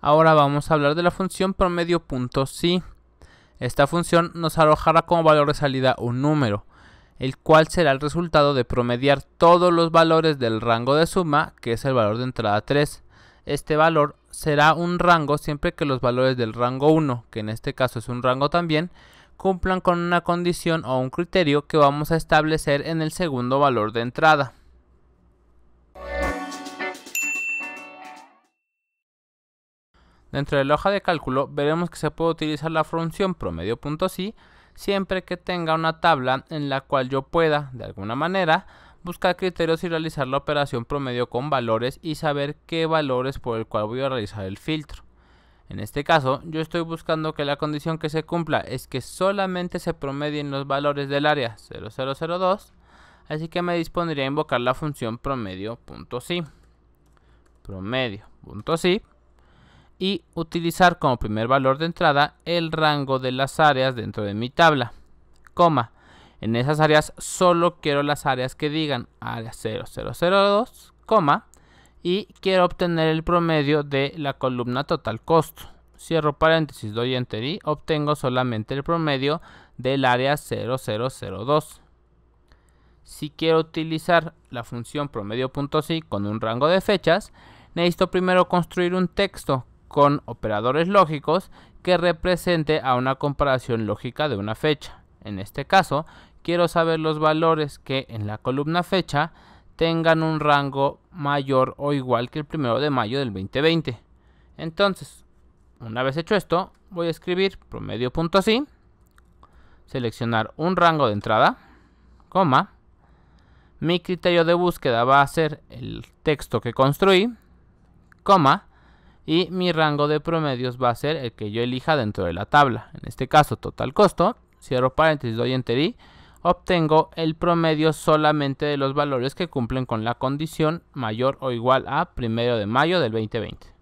Ahora vamos a hablar de la función Si Esta función nos arrojará como valor de salida un número, el cual será el resultado de promediar todos los valores del rango de suma, que es el valor de entrada 3. Este valor será un rango siempre que los valores del rango 1, que en este caso es un rango también, cumplan con una condición o un criterio que vamos a establecer en el segundo valor de entrada. Dentro de la hoja de cálculo veremos que se puede utilizar la función promedio.si siempre que tenga una tabla en la cual yo pueda, de alguna manera, buscar criterios y realizar la operación promedio con valores y saber qué valores por el cual voy a realizar el filtro. En este caso, yo estoy buscando que la condición que se cumpla es que solamente se promedien los valores del área 0002, así que me dispondría a invocar la función promedio.si. Promedio.si y utilizar como primer valor de entrada el rango de las áreas dentro de mi tabla, coma. En esas áreas solo quiero las áreas que digan área 0002, coma, y quiero obtener el promedio de la columna total costo. Cierro paréntesis, doy enter y obtengo solamente el promedio del área 0002. Si quiero utilizar la función promedio.si con un rango de fechas, necesito primero construir un texto con operadores lógicos que represente a una comparación lógica de una fecha. En este caso, quiero saber los valores que en la columna fecha tengan un rango mayor o igual que el primero de mayo del 2020. Entonces, una vez hecho esto, voy a escribir promedio.si, seleccionar un rango de entrada, coma. Mi criterio de búsqueda va a ser el texto que construí, coma y mi rango de promedios va a ser el que yo elija dentro de la tabla. En este caso, total costo, cierro paréntesis, doy enter y obtengo el promedio solamente de los valores que cumplen con la condición mayor o igual a primero de mayo del 2020.